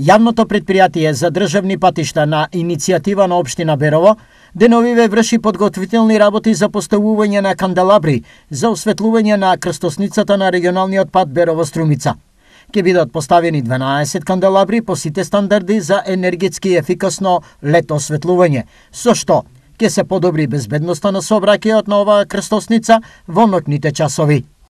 Јавното предпријатие за државни патишта на иницијатива на Обштина Берово деновиве врши подготвителни работи за поставување на канделабри за осветлување на крстосницата на регионалниот пат Берово-Струмица. Ке бидат поставени 12 канделабри по сите стандарди за енергетски ефикасно лето осветлување, со што ќе се подобри безбедноста на собракеот на оваа крстосница во ноќните часови.